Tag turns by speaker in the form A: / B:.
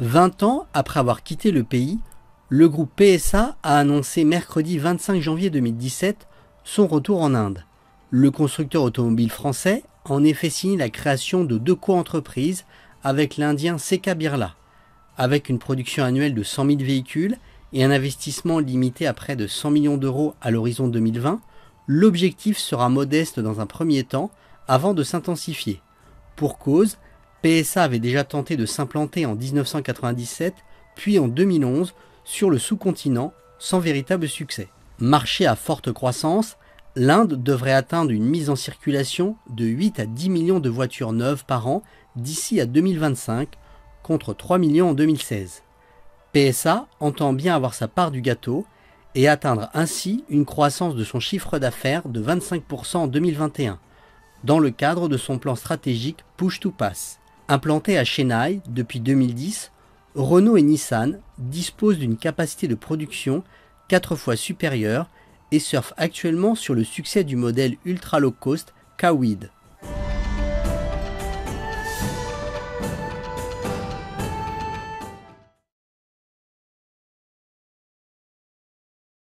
A: 20 ans après avoir quitté le pays, le groupe PSA a annoncé mercredi 25 janvier 2017 son retour en Inde. Le constructeur automobile français a en effet signé la création de deux co-entreprises avec l'Indien CK Birla. Avec une production annuelle de 100 000 véhicules et un investissement limité à près de 100 millions d'euros à l'horizon 2020, l'objectif sera modeste dans un premier temps avant de s'intensifier. Pour cause, PSA avait déjà tenté de s'implanter en 1997, puis en 2011 sur le sous-continent, sans véritable succès. Marché à forte croissance, l'Inde devrait atteindre une mise en circulation de 8 à 10 millions de voitures neuves par an d'ici à 2025, contre 3 millions en 2016. PSA entend bien avoir sa part du gâteau et atteindre ainsi une croissance de son chiffre d'affaires de 25% en 2021, dans le cadre de son plan stratégique Push to Pass. Implanté à Chennai depuis 2010, Renault et Nissan disposent d'une capacité de production quatre fois supérieure et surfent actuellement sur le succès du modèle ultra low cost Kawid.